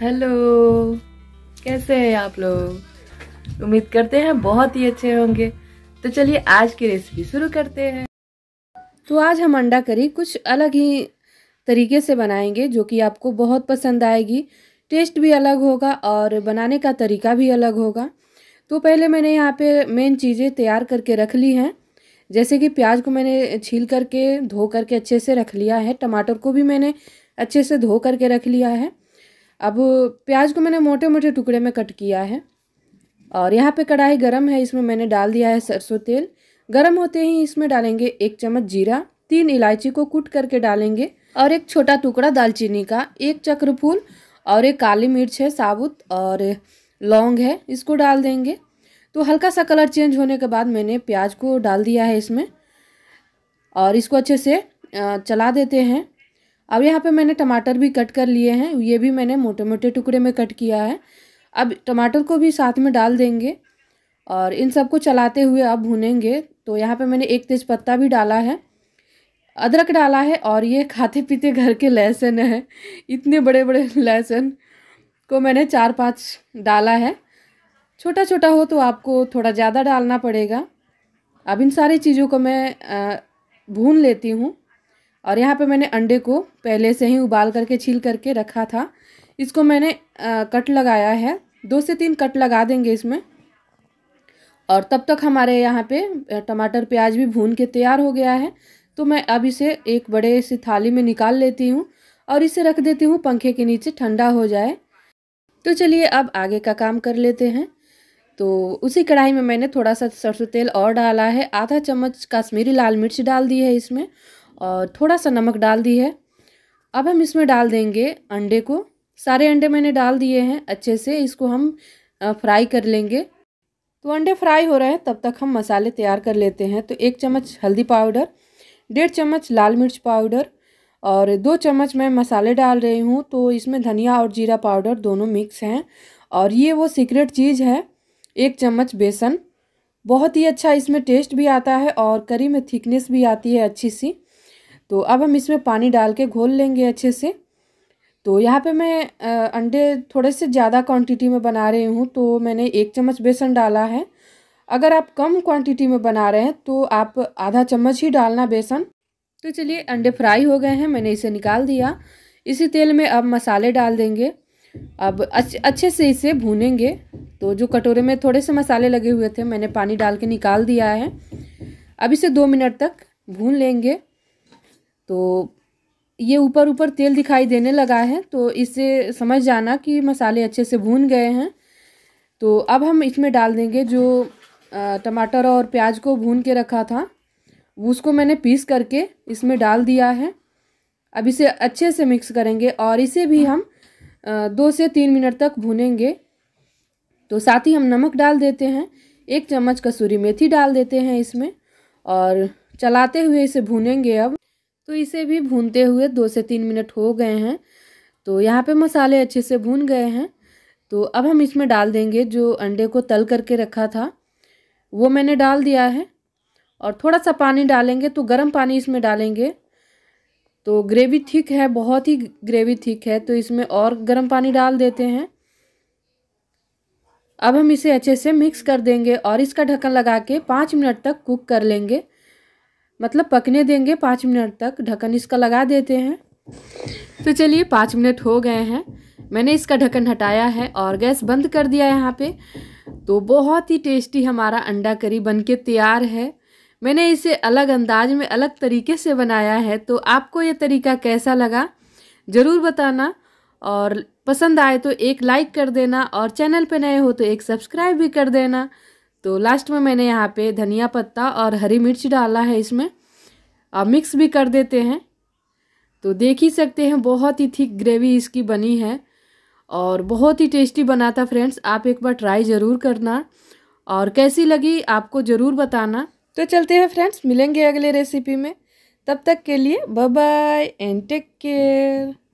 hello कैसे हैं आप लोग उम्मीद करते हैं बहुत ही अच्छे होंगे तो चलिए आज की रेसिपी शुरू करते हैं तो आज हम अंडा करी कुछ अलग ही तरीके से बनाएंगे जो कि आपको बहुत पसंद आएगी टेस्ट भी अलग होगा और बनाने का तरीका भी अलग होगा तो पहले मैंने यहाँ पे मेन चीज़ें तैयार करके रख ली हैं जैसे कि प्याज को मैंने छील करके धो करके अच्छे से रख लिया है टमाटर को भी मैंने अच्छे से धो करके रख लिया है अब प्याज को मैंने मोटे मोटे टुकड़े में कट किया है और यहाँ पे कढ़ाई गरम है इसमें मैंने डाल दिया है सरसों तेल गरम होते ही इसमें डालेंगे एक चम्मच जीरा तीन इलायची को कूट करके डालेंगे और एक छोटा टुकड़ा दालचीनी का एक चक्र फूल और एक काली मिर्च है साबुत और लौंग है इसको डाल देंगे तो हल्का सा कलर चेंज होने के बाद मैंने प्याज को डाल दिया है इसमें और इसको अच्छे से चला देते हैं अब यहाँ पे मैंने टमाटर भी कट कर लिए हैं ये भी मैंने मोटे मोटे टुकड़े में कट किया है अब टमाटर को भी साथ में डाल देंगे और इन सबको चलाते हुए अब भुनेंगे तो यहाँ पे मैंने एक तेज़पत्ता भी डाला है अदरक डाला है और ये खाते पीते घर के लहसुन है इतने बड़े बड़े लहसुन को मैंने चार पाँच डाला है छोटा छोटा हो तो आपको थोड़ा ज़्यादा डालना पड़ेगा अब इन सारी चीज़ों को मैं भून लेती हूँ और यहाँ पे मैंने अंडे को पहले से ही उबाल करके छील करके रखा था इसको मैंने आ, कट लगाया है दो से तीन कट लगा देंगे इसमें और तब तक हमारे यहाँ पे टमाटर प्याज भी भून के तैयार हो गया है तो मैं अब इसे एक बड़े से थाली में निकाल लेती हूँ और इसे रख देती हूँ पंखे के नीचे ठंडा हो जाए तो चलिए अब आगे का काम कर लेते हैं तो उसी कढ़ाई में मैंने थोड़ा सा सरसों तेल और डाला है आधा चम्मच कश्मीरी लाल मिर्च डाल दी है इसमें और थोड़ा सा नमक डाल दी है अब हम इसमें डाल देंगे अंडे को सारे अंडे मैंने डाल दिए हैं अच्छे से इसको हम फ्राई कर लेंगे तो अंडे फ्राई हो रहे हैं तब तक हम मसाले तैयार कर लेते हैं तो एक चम्मच हल्दी पाउडर डेढ़ चम्मच लाल मिर्च पाउडर और दो चम्मच मैं मसाले डाल रही हूँ तो इसमें धनिया और जीरा पाउडर दोनों मिक्स हैं और ये वो सीक्रेट चीज़ है एक चम्मच बेसन बहुत ही अच्छा इसमें टेस्ट भी आता है और करी में थिकनेस भी आती है अच्छी सी तो अब हम इसमें पानी डाल के घोल लेंगे अच्छे से तो यहाँ पे मैं अंडे थोड़े से ज़्यादा क्वांटिटी में बना रही हूँ तो मैंने एक चम्मच बेसन डाला है अगर आप कम क्वांटिटी में बना रहे हैं तो आप आधा चम्मच ही डालना बेसन तो चलिए अंडे फ्राई हो गए हैं मैंने इसे निकाल दिया इसी तेल में अब मसाले डाल देंगे अब अच्छे से इसे भूनेंगे तो जो कटोरे में थोड़े से मसाले लगे हुए थे मैंने पानी डाल के निकाल दिया है अब इसे दो मिनट तक भून लेंगे तो ये ऊपर ऊपर तेल दिखाई देने लगा है तो इसे समझ जाना कि मसाले अच्छे से भून गए हैं तो अब हम इसमें डाल देंगे जो टमाटर और प्याज को भून के रखा था उसको मैंने पीस करके इसमें डाल दिया है अब इसे अच्छे से मिक्स करेंगे और इसे भी हम दो से तीन मिनट तक भूनेंगे तो साथ ही हम नमक डाल देते हैं एक चम्मच कसूरी मेथी डाल देते हैं इसमें और चलाते हुए इसे भूनेंगे अब तो इसे भी भूनते हुए दो से तीन मिनट हो गए हैं तो यहाँ पे मसाले अच्छे से भून गए हैं तो अब हम इसमें डाल देंगे जो अंडे को तल करके रखा था वो मैंने डाल दिया है और थोड़ा सा पानी डालेंगे तो गर्म पानी इसमें डालेंगे तो ग्रेवी थिक है बहुत ही ग्रेवी थिक है तो इसमें और गर्म पानी डाल देते हैं अब हम इसे अच्छे से मिक्स कर देंगे और इसका ढक्कन लगा के पाँच मिनट तक कुक कर लेंगे मतलब पकने देंगे पाँच मिनट तक ढक्कन इसका लगा देते हैं तो चलिए पाँच मिनट हो गए हैं मैंने इसका ढक्कन हटाया है और गैस बंद कर दिया यहाँ पे तो बहुत ही टेस्टी हमारा अंडा करी बन के तैयार है मैंने इसे अलग अंदाज में अलग तरीके से बनाया है तो आपको ये तरीका कैसा लगा ज़रूर बताना और पसंद आए तो एक लाइक कर देना और चैनल पे नए हो तो एक सब्सक्राइब भी कर देना तो लास्ट में मैंने यहाँ पे धनिया पत्ता और हरी मिर्च डाला है इसमें आप मिक्स भी कर देते हैं तो देख ही सकते हैं बहुत ही थिक ग्रेवी इसकी बनी है और बहुत ही टेस्टी बना था फ्रेंड्स आप एक बार ट्राई ज़रूर करना और कैसी लगी आपको ज़रूर बताना तो चलते हैं फ्रेंड्स मिलेंगे अगले रेसिपी में तब तक के लिए bye bye and take care